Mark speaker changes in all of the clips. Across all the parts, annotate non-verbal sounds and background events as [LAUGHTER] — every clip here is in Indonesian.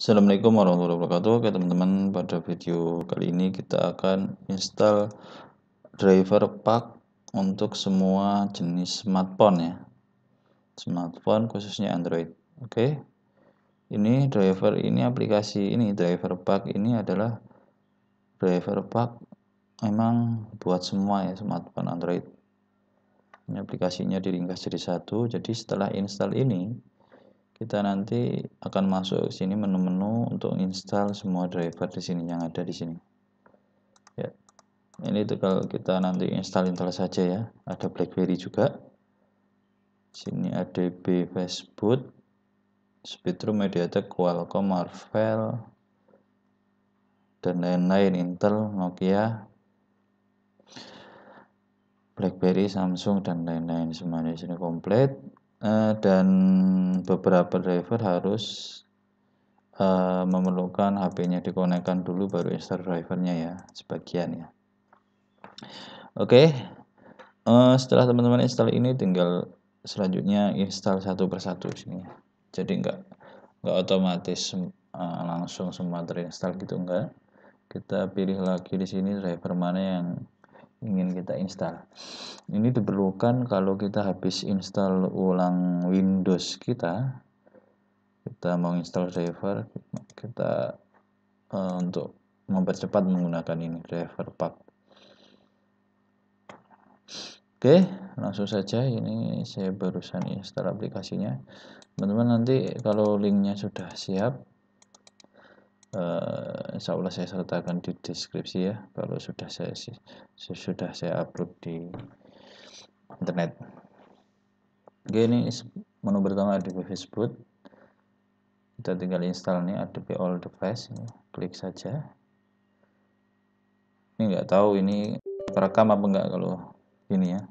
Speaker 1: Assalamualaikum warahmatullahi wabarakatuh Oke teman-teman pada video kali ini kita akan install driver pack untuk semua jenis smartphone ya smartphone khususnya Android Oke ini driver ini aplikasi ini driver pack ini adalah driver pack memang buat semua ya smartphone Android ini aplikasinya diringkas jadi satu jadi setelah install ini kita nanti akan masuk ke sini menu-menu untuk install semua driver di sini yang ada di sini ya ini kalau kita nanti install install saja ya ada BlackBerry juga sini ada ADB Fastboot Spectrum MediaTek Qualcomm Marvel, dan lain-lain Intel Nokia BlackBerry Samsung dan lain-lain semuanya di sini komplit Eh, dan beberapa driver harus uh, memerlukan HP-nya dikonekkan dulu baru install drivernya ya sebagian ya oke okay. uh, eh, setelah teman-teman install ini tinggal selanjutnya install satu persatu sini jadi nggak nggak otomatis uh, langsung semua terinstall gitu enggak kita pilih lagi di sini driver mana yang ingin kita install ini diperlukan kalau kita habis install ulang Windows kita kita mau install driver kita uh, untuk mempercepat menggunakan ini driver pack oke langsung saja ini saya barusan install aplikasinya teman-teman nanti kalau linknya sudah siap uh, insya Allah saya sertakan di deskripsi ya kalau sudah saya sudah saya upload di internet oke ini menu pertama Adobe Facebook kita tinggal install nih Adobe All Device ini klik saja ini nggak tahu ini kerekam apa enggak kalau ini ya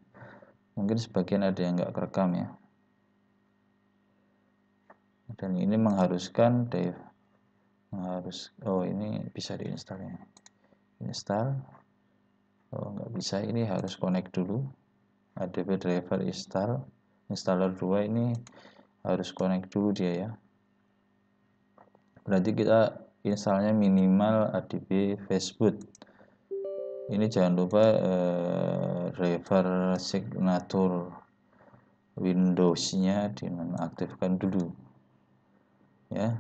Speaker 1: mungkin sebagian ada yang nggak kerekam ya dan ini mengharuskan Dave harus oh ini bisa diinstal ya install oh nggak bisa ini harus connect dulu ADB driver install installer 2 ini harus connect dulu dia ya berarti kita installnya minimal ADB Facebook ini jangan lupa eh, driver signature Windows-nya dinonaktifkan dulu ya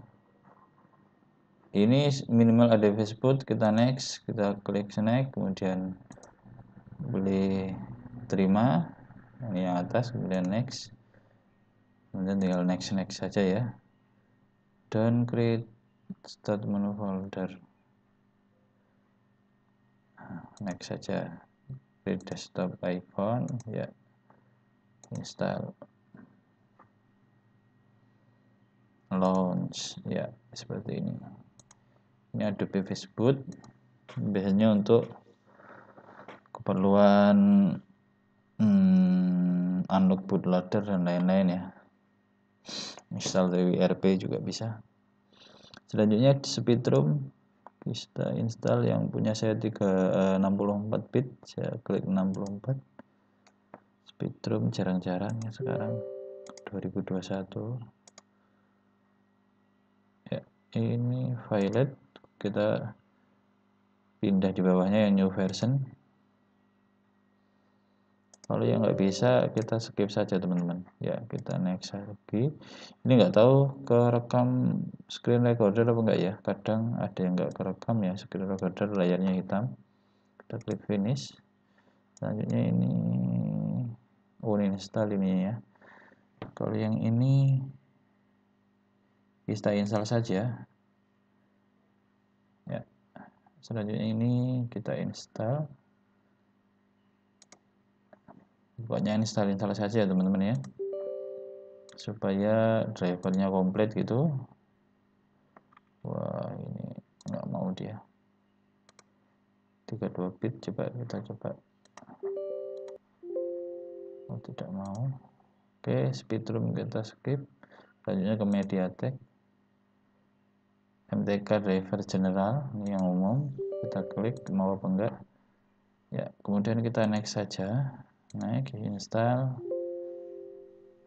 Speaker 1: ini minimal ada Facebook kita next kita klik snack kemudian beli terima ini yang atas kemudian next kemudian tinggal next next saja ya dan create start menu folder nah, next saja create desktop icon ya install launch ya seperti ini ini Adobe Facebook biasanya untuk keperluan hmm, unlock bootloader dan lain-lain ya install dari WRP juga bisa selanjutnya di Speedroom kita install yang punya saya eh, puluh 64 bit saya klik 64 speedroom jarang-jarang ya sekarang 2021 ya ini violet kita pindah di bawahnya yang new version kalau yang nggak bisa kita skip saja teman-teman ya kita next lagi ini nggak tahu kerekam screen recorder apa enggak ya kadang ada yang nggak kerekam ya screen recorder layarnya hitam kita klik finish selanjutnya ini uninstall ini ini ya kalau yang ini kita install saja selanjutnya ini kita install pokoknya install install saja teman-teman ya supaya drivernya komplit gitu wah ini nggak mau dia 32 bit coba kita coba oh tidak mau oke speedroom kita skip selanjutnya ke mediatek MTK driver general ini yang umum kita klik mau apa enggak ya kemudian kita next saja naik install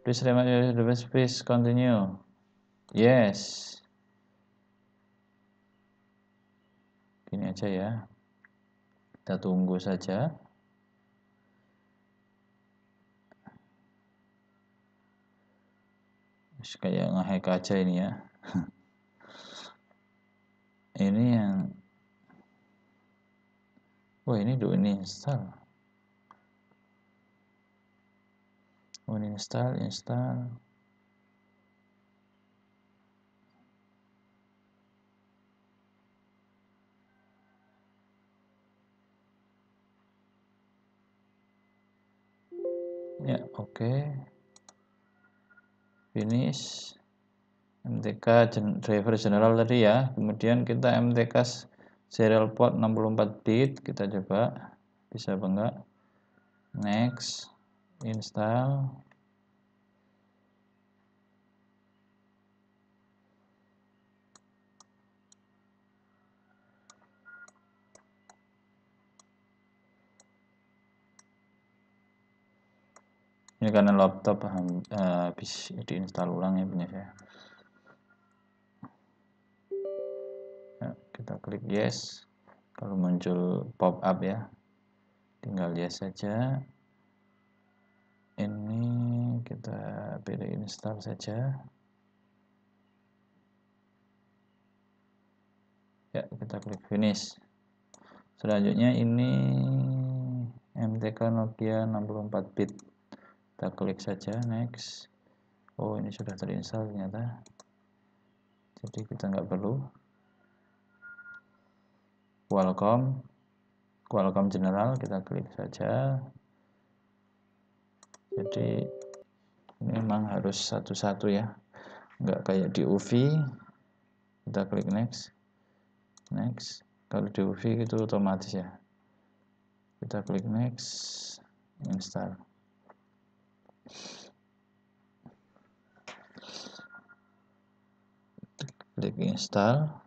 Speaker 1: please remember your device please continue yes gini aja ya kita tunggu saja kayak ngehack aja ini ya [LAUGHS] ini yang wah ini do install uninstall install ya oke okay. finish MTK driver general tadi ya kemudian kita MTK serial port 64 bit kita coba bisa apa enggak next install ini karena laptop eh, habis diinstal ulang ya punya saya kita klik yes kalau muncul pop up ya tinggal yes saja ini kita pilih install saja ya kita klik finish selanjutnya ini MTK Nokia 64 bit kita klik saja next oh ini sudah terinstall ternyata jadi kita nggak perlu Qualcomm Qualcomm General kita klik saja jadi ini memang harus satu-satu ya nggak kayak di UV kita klik next next kalau di UV itu otomatis ya kita klik next install klik install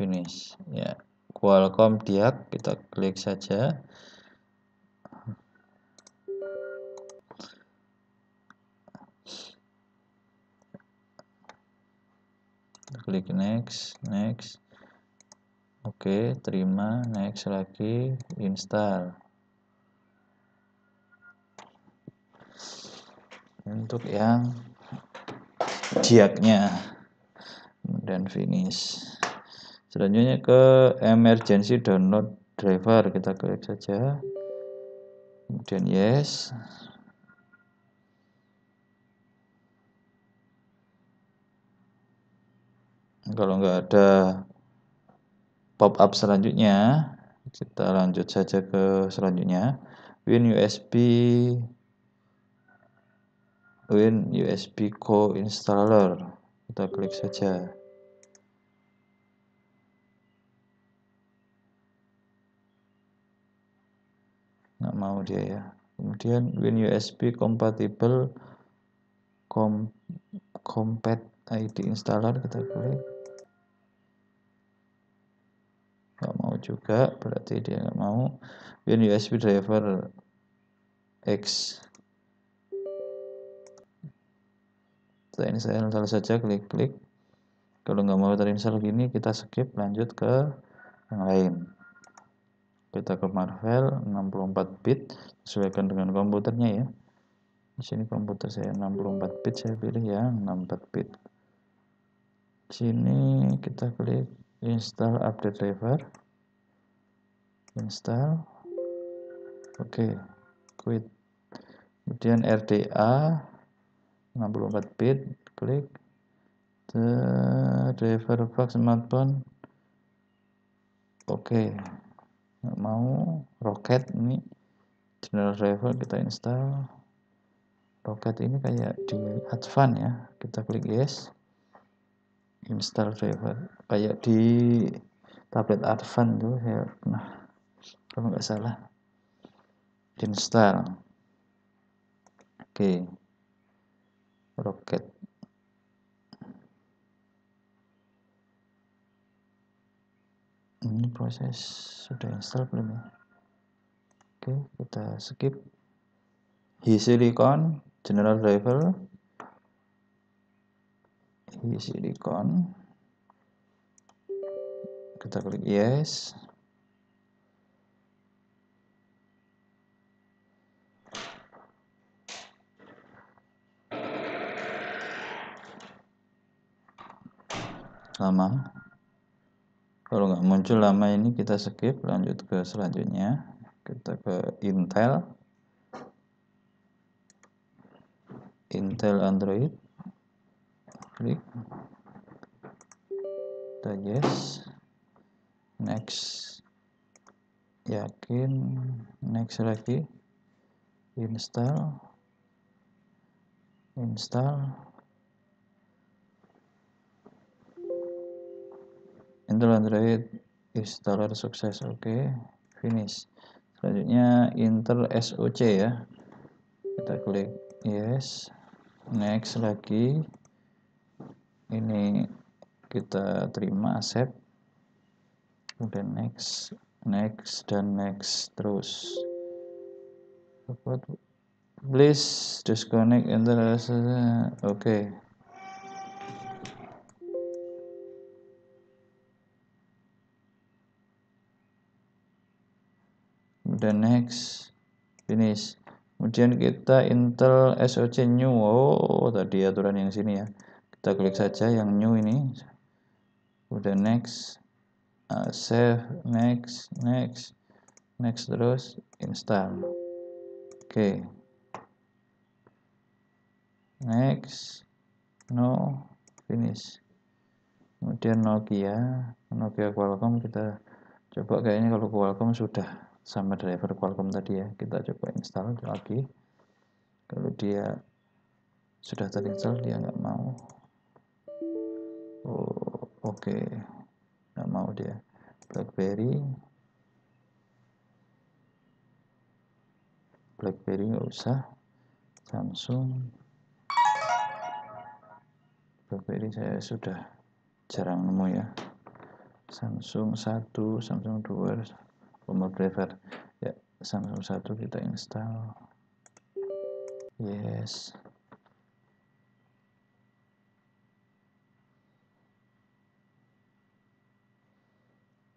Speaker 1: finish ya Qualcomm diak kita klik saja klik next next oke terima next lagi install untuk yang diaknya dan finish selanjutnya ke emergency download driver kita klik saja kemudian yes kalau nggak ada pop up selanjutnya kita lanjut saja ke selanjutnya win USB win USB co installer kita klik saja nggak mau dia ya kemudian Win USB compatible com compat eh, ID installer kita klik nggak mau juga berarti dia nggak mau Win USB driver X kita install saja klik-klik kalau nggak mau terinstall gini kita skip lanjut ke yang lain kita ke Marvel 64 bit sesuaikan dengan komputernya ya di sini komputer saya 64 bit saya pilih ya 64 bit di sini kita klik install update driver install oke okay. quit kemudian RDA 64 bit klik the driver box smartphone oke okay nggak mau roket ini general driver kita install roket ini kayak di advan ya kita klik yes install driver kayak di tablet advan tuh ya nah kalau nggak salah install oke okay. roket ini proses sudah install belum ya oke kita skip silicon general driver silicon kita klik yes lama kalau nggak muncul lama ini kita skip lanjut ke selanjutnya kita ke Intel Intel Android klik kita yes next yakin next lagi install install model Android installer sukses oke okay. finish selanjutnya Intel SOC ya kita klik yes next lagi ini kita terima accept kemudian next next dan next terus please disconnect Intel oke okay. kemudian next finish kemudian kita intel SOC new oh tadi aturan yang sini ya kita klik saja yang new ini kemudian next uh, save next next next terus install oke okay. next no finish kemudian Nokia Nokia Qualcomm kita coba kayaknya kalau Qualcomm sudah sama driver Qualcomm tadi ya kita coba install lagi kalau dia sudah terinstall dia nggak mau oh oke okay. nggak mau dia BlackBerry BlackBerry nggak usah Samsung BlackBerry saya sudah jarang nemu ya Samsung 1 Samsung 2 format driver ya Samsung satu kita install yes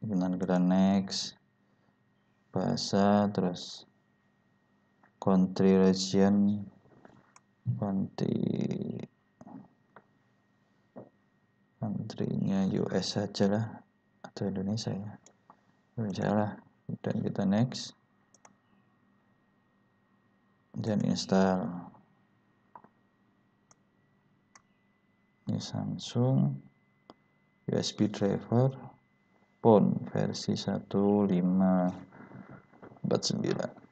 Speaker 1: dengan kita next bahasa terus country region country nya US saja lah atau Indonesia ya Indonesia lah dan kita next dan install ini Samsung USB driver phone versi 1549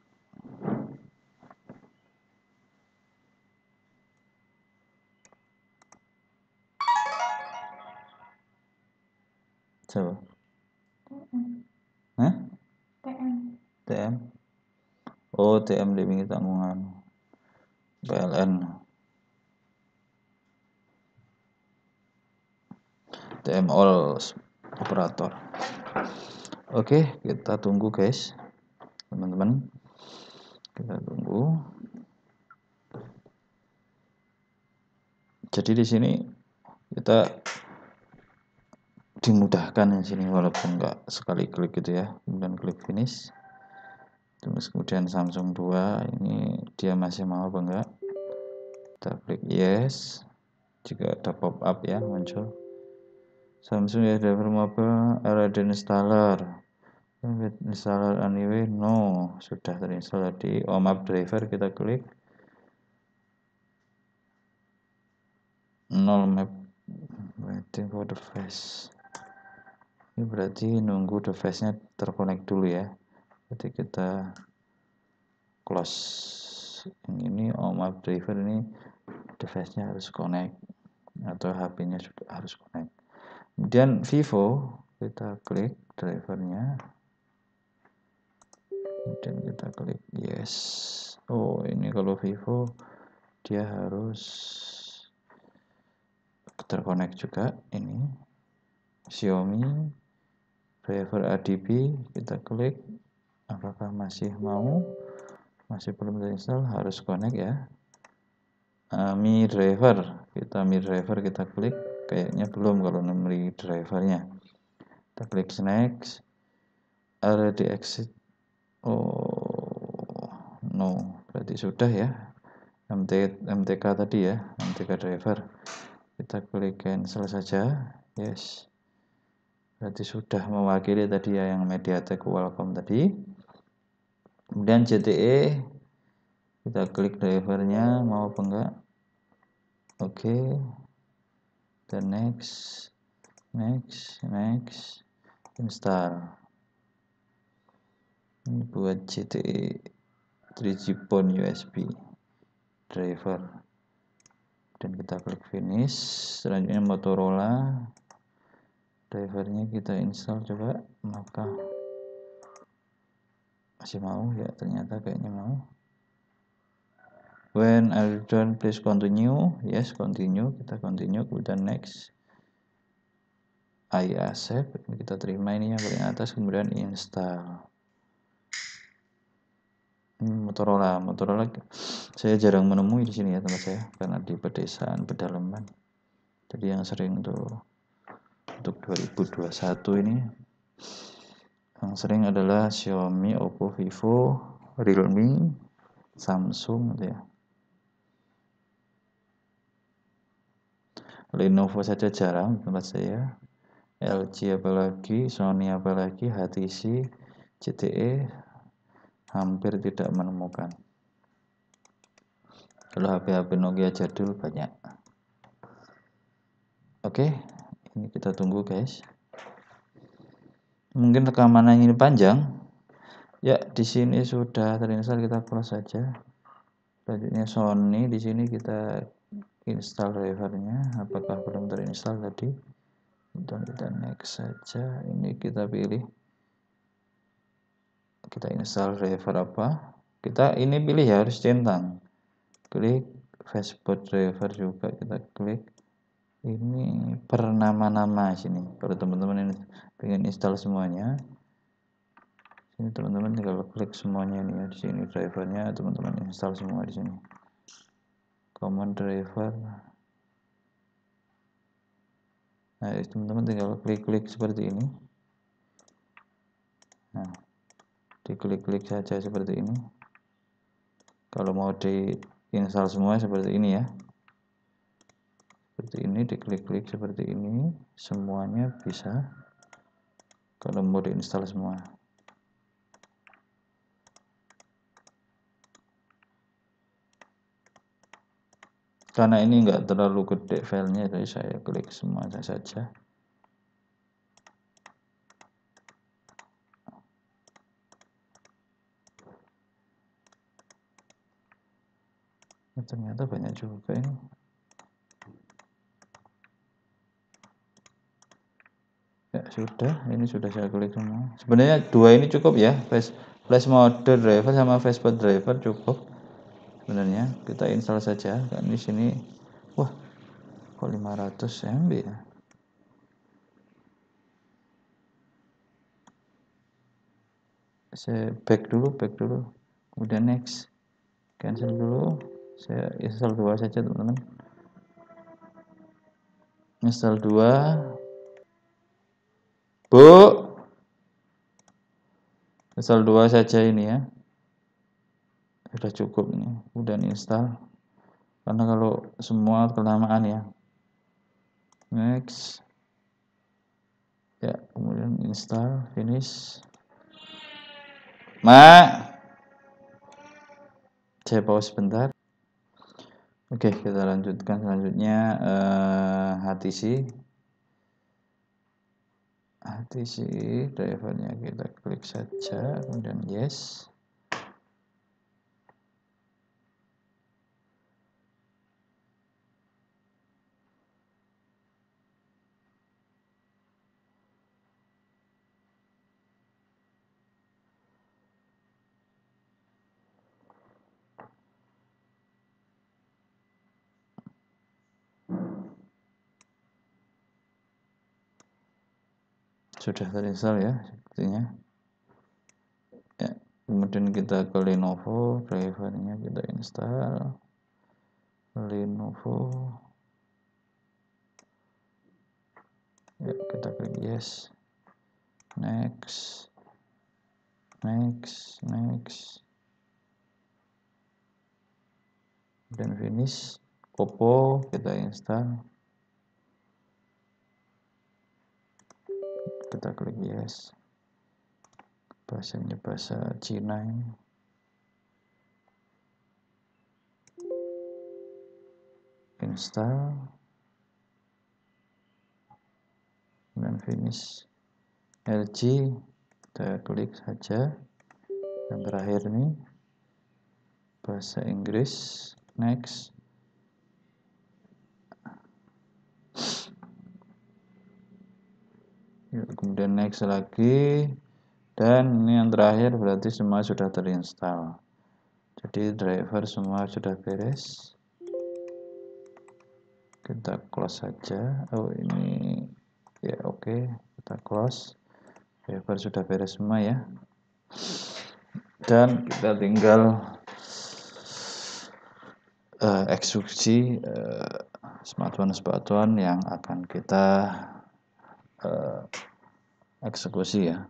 Speaker 1: TM Dimingi Tanggungan PLN TM all operator oke kita tunggu guys teman-teman kita tunggu jadi di sini kita dimudahkan di sini walaupun enggak sekali klik gitu ya kemudian klik finish terus kemudian Samsung 2 ini dia masih mau apa enggak kita klik yes jika ada pop up ya muncul Samsung ya driver mobile di installer installer anyway no sudah terinstall di omap driver kita klik 0 map waiting for device ini berarti nunggu device nya terkonek dulu ya jadi kita close yang ini oh my driver ini device nya harus connect atau HP nya sudah harus connect kemudian vivo kita klik drivernya kemudian kita klik yes oh ini kalau vivo dia harus terkonek juga ini Xiaomi driver ADB kita klik apakah masih mau masih belum terinstall harus connect ya eh, mi driver kita mi driver kita klik kayaknya belum kalau nomor drivernya kita klik next already exit oh no berarti sudah ya MT, MTK tadi ya MTK driver kita klik cancel saja yes berarti sudah mewakili tadi ya yang mediatek welcome tadi kemudian JTE kita klik drivernya mau apa enggak oke okay. dan next next next install ini buat JTE 3G Pon USB driver dan kita klik finish selanjutnya Motorola drivernya kita install coba maka masih mau ya ternyata kayaknya mau when are done please continue yes continue kita continue kemudian next I accept kita terima ini yang paling atas kemudian install hmm, Motorola Motorola saya jarang menemui di sini ya teman saya karena di pedesaan pedalaman jadi yang sering tuh untuk 2021 ini yang sering adalah Xiaomi, Oppo, Vivo, Realme, Samsung gitu ya. Lenovo saja jarang tempat saya. LG apalagi, Sony apalagi, HTC, CTE hampir tidak menemukan. Kalau HP-HP Nokia jadul banyak. Oke, ini kita tunggu guys mungkin rekaman yang ini panjang ya di sini sudah terinstall kita close saja selanjutnya Sony di sini kita install drivernya apakah belum terinstall tadi dan kita next saja ini kita pilih kita install driver apa kita ini pilih ya harus centang klik Facebook driver juga kita klik ini bernama-nama sini kalau teman-teman ini pengen install semuanya ini teman-teman tinggal klik semuanya nih ya di sini drivernya teman-teman install semua di sini common driver nah teman-teman tinggal klik-klik seperti ini nah diklik-klik saja seperti ini kalau mau di install semua seperti ini ya seperti ini diklik-klik seperti ini semuanya bisa kalau mau diinstal semua karena ini enggak terlalu gede filenya jadi saya klik semuanya saja ya, ternyata banyak juga ini sudah ini sudah saya klik semua sebenarnya dua ini cukup ya flash flash mode driver sama flashpad driver cukup sebenarnya kita install saja kan di sini wah kok 500 MB ya saya back dulu back dulu kemudian next cancel dulu saya install dua saja teman-teman install dua Bu. Install dua saja ini ya. Sudah cukup nih, udah install. Karena kalau semua kelamaan ya. Next. Ya, kemudian install, finish. Mak. Saya pause sebentar. Oke, kita lanjutkan selanjutnya uh, eh, HTC atc drivernya kita klik saja kemudian yes sudah terinstall ya sepertinya ya, kemudian kita ke Lenovo drivernya kita install Lenovo ya kita klik yes next next next dan finish Oppo kita install kita klik yes bahasanya bahasa Cina ini install dan finish LG kita klik saja dan terakhir nih bahasa Inggris next kemudian next lagi dan ini yang terakhir berarti semua sudah terinstall jadi driver semua sudah beres kita close saja oh ini ya oke okay. kita close driver sudah beres semua ya dan kita tinggal uh, eksekusi uh, smartphone-smartphone yang akan kita uh, eksekusi ya.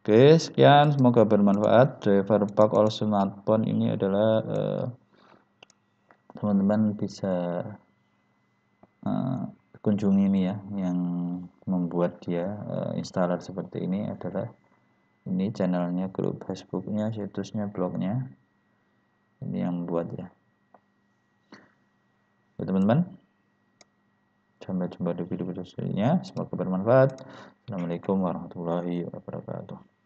Speaker 1: Oke, sekian semoga bermanfaat. Driver pack all smartphone ini adalah eh, teman-teman uh, bisa uh, kunjungi ini ya yang membuat dia uh, installer seperti ini adalah ini channelnya grup Facebooknya situsnya blognya ini yang membuat ya teman-teman Sampai jumpa di video berikutnya. Semoga bermanfaat. Assalamualaikum warahmatullahi wabarakatuh.